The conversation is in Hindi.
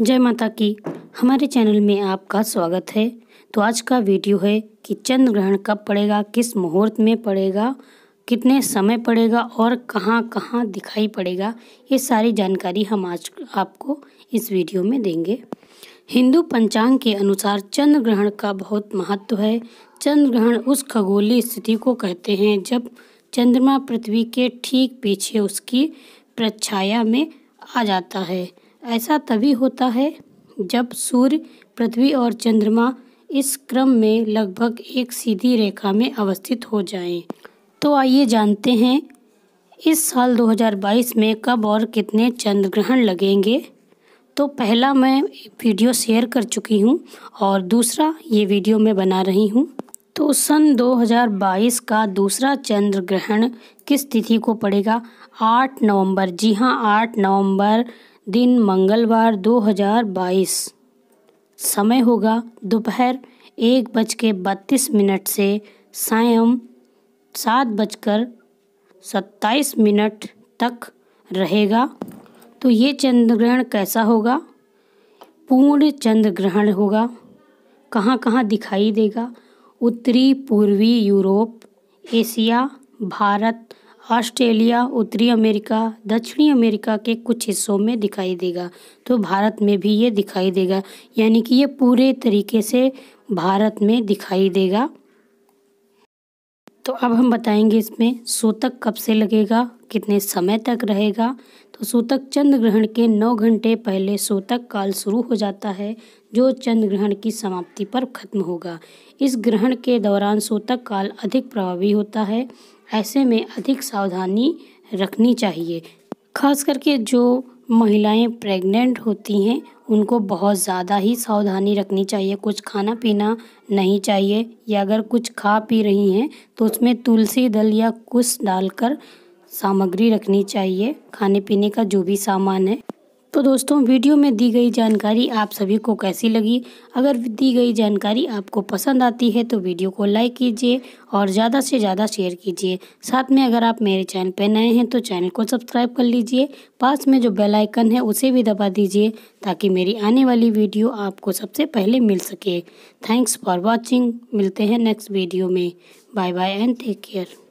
जय माता की हमारे चैनल में आपका स्वागत है तो आज का वीडियो है कि चंद्र ग्रहण कब पड़ेगा किस मुहूर्त में पड़ेगा कितने समय पड़ेगा और कहाँ कहाँ दिखाई पड़ेगा ये सारी जानकारी हम आज आपको इस वीडियो में देंगे हिंदू पंचांग के अनुसार चंद्र ग्रहण का बहुत महत्व है चंद्र ग्रहण उस खगोलीय स्थिति को कहते हैं जब चंद्रमा पृथ्वी के ठीक पीछे उसकी प्रच्छाया में आ जाता है ऐसा तभी होता है जब सूर्य पृथ्वी और चंद्रमा इस क्रम में लगभग एक सीधी रेखा में अवस्थित हो जाएं। तो आइए जानते हैं इस साल 2022 में कब और कितने चंद्र ग्रहण लगेंगे तो पहला मैं वीडियो शेयर कर चुकी हूँ और दूसरा ये वीडियो मैं बना रही हूँ तो सन 2022 का दूसरा चंद्र ग्रहण किस तिथि को पड़ेगा 8 नवंबर जी हाँ 8 नवंबर दिन मंगलवार 2022 समय होगा दोपहर एक बज के बत्तीस मिनट से सायं सात बजकर सत्ताईस मिनट तक रहेगा तो ये चंद्र ग्रहण कैसा होगा पूर्ण चंद्र ग्रहण होगा कहाँ कहाँ दिखाई देगा उत्तरी पूर्वी यूरोप एशिया भारत ऑस्ट्रेलिया उत्तरी अमेरिका दक्षिणी अमेरिका के कुछ हिस्सों में दिखाई देगा तो भारत में भी ये दिखाई देगा यानी कि ये पूरे तरीके से भारत में दिखाई देगा तो अब हम बताएंगे इसमें सूतक कब से लगेगा कितने समय तक रहेगा तो सूतक चंद्र ग्रहण के नौ घंटे पहले सूतक काल शुरू हो जाता है जो चंद्र ग्रहण की समाप्ति पर खत्म होगा इस ग्रहण के दौरान सूतक काल अधिक प्रभावी होता है ऐसे में अधिक सावधानी रखनी चाहिए खास करके जो महिलाएं प्रेग्नेंट होती हैं उनको बहुत ज़्यादा ही सावधानी रखनी चाहिए कुछ खाना पीना नहीं चाहिए या अगर कुछ खा पी रही हैं तो उसमें तुलसी दल या कुछ डालकर सामग्री रखनी चाहिए खाने पीने का जो भी सामान है तो दोस्तों वीडियो में दी गई जानकारी आप सभी को कैसी लगी अगर दी गई जानकारी आपको पसंद आती है तो वीडियो को लाइक कीजिए और ज़्यादा से ज़्यादा शेयर कीजिए साथ में अगर आप मेरे चैनल पर नए हैं तो चैनल को सब्सक्राइब कर लीजिए पास में जो बेल आइकन है उसे भी दबा दीजिए ताकि मेरी आने वाली वीडियो आपको सबसे पहले मिल सके थैंक्स फॉर वॉचिंग मिलते हैं नेक्स्ट वीडियो में bye bye and take care